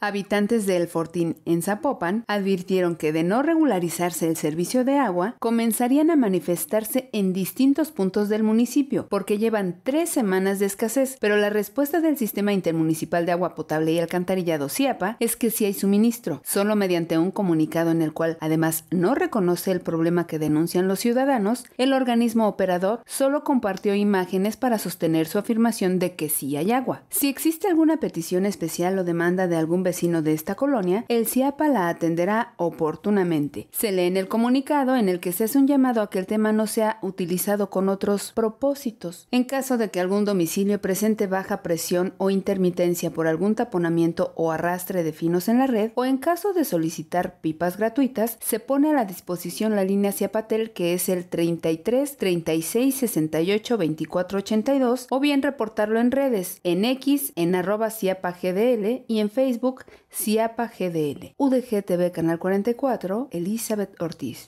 Habitantes de El Fortín en Zapopan advirtieron que de no regularizarse el servicio de agua, comenzarían a manifestarse en distintos puntos del municipio, porque llevan tres semanas de escasez, pero la respuesta del Sistema Intermunicipal de Agua Potable y Alcantarillado CIAPA es que sí hay suministro, solo mediante un comunicado en el cual además no reconoce el problema que denuncian los ciudadanos, el organismo operador solo compartió imágenes para sostener su afirmación de que sí hay agua. Si existe alguna petición especial o demanda de algún vecino de esta colonia, el CIAPA la atenderá oportunamente. Se lee en el comunicado en el que se hace un llamado a que el tema no sea utilizado con otros propósitos. En caso de que algún domicilio presente baja presión o intermitencia por algún taponamiento o arrastre de finos en la red, o en caso de solicitar pipas gratuitas, se pone a la disposición la línea CIAPATEL que es el 33 36 68 24 82 o bien reportarlo en redes, en X, en arroba GDL y en Facebook Ciapa GDL, UDG TV Canal 44, Elizabeth Ortiz.